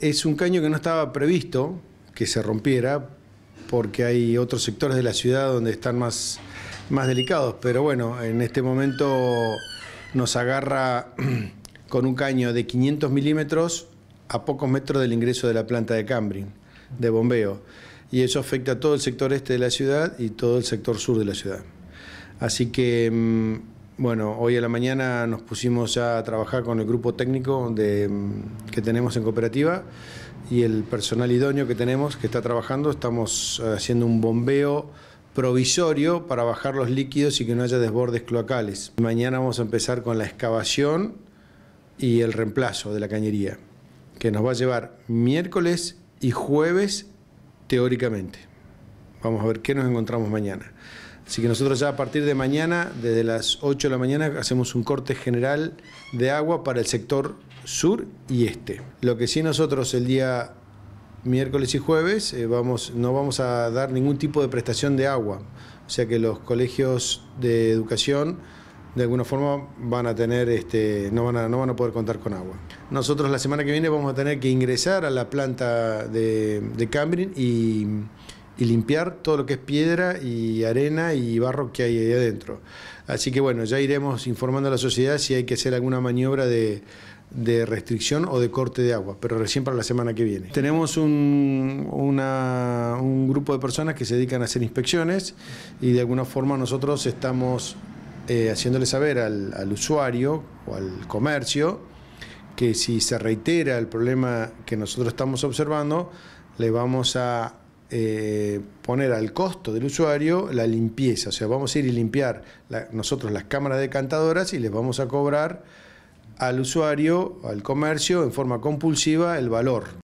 Es un caño que no estaba previsto que se rompiera porque hay otros sectores de la ciudad donde están más, más delicados, pero bueno, en este momento nos agarra con un caño de 500 milímetros a pocos metros del ingreso de la planta de Cambrin, de bombeo, y eso afecta a todo el sector este de la ciudad y todo el sector sur de la ciudad. Así que mm, bueno, hoy a la mañana nos pusimos ya a trabajar con el grupo técnico mm, que tenemos en cooperativa y el personal idóneo que tenemos que está trabajando. Estamos eh, haciendo un bombeo provisorio para bajar los líquidos y que no haya desbordes cloacales. Mañana vamos a empezar con la excavación y el reemplazo de la cañería, que nos va a llevar miércoles y jueves teóricamente. Vamos a ver qué nos encontramos mañana. Así que nosotros ya a partir de mañana, desde las 8 de la mañana, hacemos un corte general de agua para el sector sur y este. Lo que sí nosotros el día miércoles y jueves eh, vamos, no vamos a dar ningún tipo de prestación de agua. O sea que los colegios de educación de alguna forma van a tener este, no, van a, no van a poder contar con agua. Nosotros la semana que viene vamos a tener que ingresar a la planta de, de Cambrin y y limpiar todo lo que es piedra y arena y barro que hay ahí adentro. Así que bueno, ya iremos informando a la sociedad si hay que hacer alguna maniobra de, restricción o de corte de agua, pero recién para la semana que viene. Tenemos un, un grupo de personas que se dedican a hacer inspecciones y de alguna forma nosotros estamos eh, haciéndole saber al, al usuario o al comercio que si se reitera el problema que nosotros estamos observando, le vamos a eh, poner al costo del usuario la limpieza. O sea, vamos a ir y limpiar nosotros las cámaras decantadoras y les vamos a cobrar al usuario, al comercio, en forma compulsiva el valor.